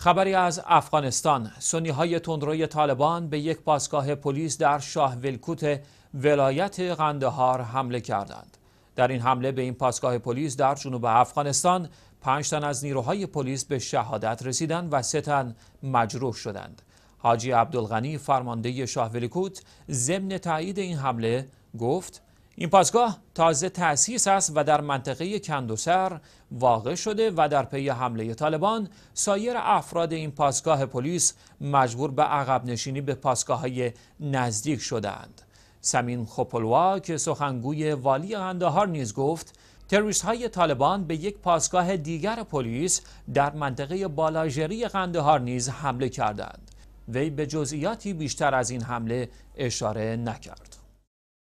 خبری از افغانستان سنی های تندروی طالبان به یک پاسگاه پلیس در شاه ولکوت ولایت قندهار حمله کردند در این حمله به این پاسگاه پلیس در جنوب افغانستان پنج تن از نیروهای پلیس به شهادت رسیدند و سه تن مجروح شدند حاجی عبدالغنی فرمانده شاه ولکوت ضمن تایید این حمله گفت این پاسگاه تازه تأسیس است و در منطقه کندوسر واقع شده و در پی حمله طالبان سایر افراد این پاسگاه پلیس مجبور به عقب نشینی به پاسگاه های نزدیک شدند. سمین خوپلوا که سخنگوی والی قندهار نیز گفت تروریست های طالبان به یک پاسگاه دیگر پلیس در منطقه بالاژری قندهار نیز حمله کردند. وی به جزئیاتی بیشتر از این حمله اشاره نکرد.